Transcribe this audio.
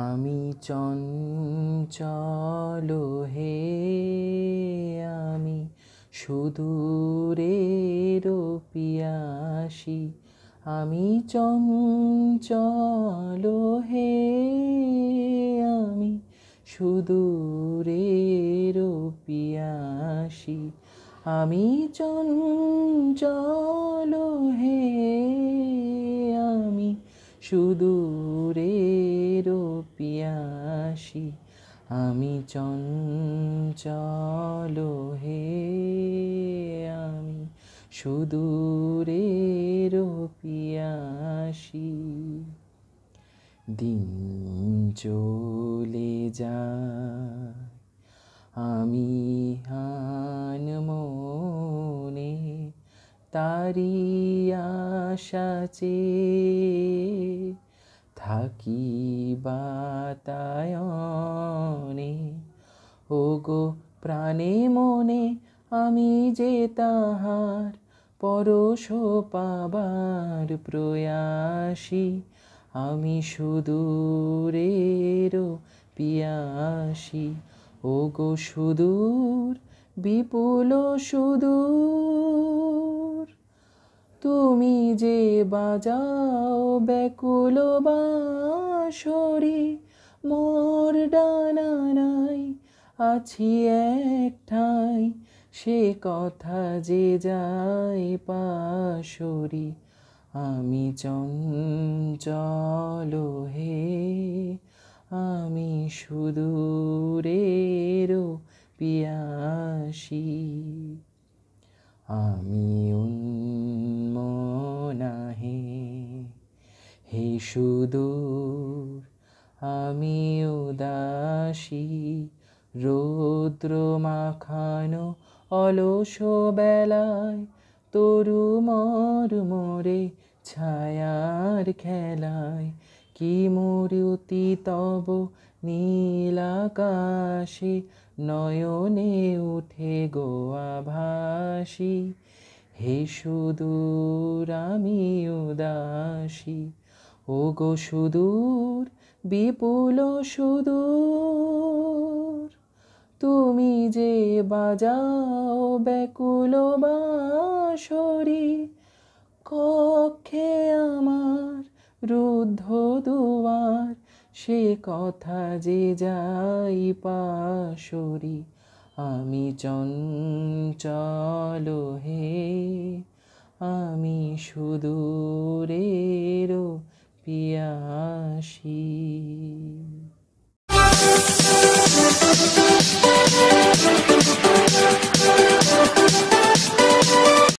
আমি চঞ্চল হে আমি সুদূরে পিয়াসি আমি চঞ্চল হে আমি সুদূরে পিয়াসি আমি চঞ্চল হে আমি সুদূর আসি আমি চঞ্চল হে আমি সুদূরে পিয়াসি দিন চলে যা আমি হান মনে তারি আশা চেয়ে থাকি বাতায়নে ও গো প্রাণে মনে আমি যে তাহার পরশ পাবার প্রয়াসী আমি সুদূরের পিয়াসি ও গো সুদূর বিপুল সুদূর তুমি যে বাজাও ব্যাকুল বাঁশরি মোর ডানা নাই আছি একঠাই সে কথা যে যাই পাশরি আমি চঞ্চল হে আমি সুদূরেরও পিয়াসী আমিও সুদূর আমি উদাসী রৌদ্র মাখানো অলস বেলায় তরু মর মোরে ছায়ার খেলায় কি মরুতি তব নীলাকাশে নয়নে উঠে গোয়া ভাসি হে সুদূর আমি উদাসী ও গো সুদূর বিপুল সুদূর তুমি যে বাজাও ব্যাকুল বাঁশরি কক্ষে আমার রুদ্ধ দুয়ার সে কথা যে যাই পাশরি আমি চঞ্চল হে আমি সুদূরে পিয়াসী